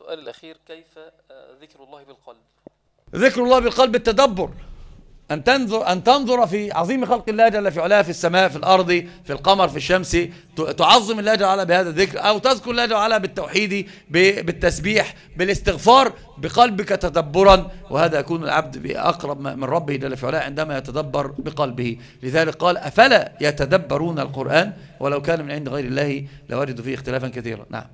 السؤال الأخير كيف آه، ذكر الله بالقلب ذكر الله بالقلب التدبر أن تنظر, أن تنظر في عظيم خلق الله جل في علاه في السماء في الأرض في القمر في الشمس تعظم الله جل وعلا بهذا الذكر أو تذكر الله جل وعلا بالتوحيد بالتسبيح بالاستغفار بقلبك تدبرا وهذا يكون العبد بأقرب من ربه جل في علاه عندما يتدبر بقلبه لذلك قال أفلا يتدبرون القرآن ولو كان من عند غير الله لوجدوا فيه اختلافا كثيرا نعم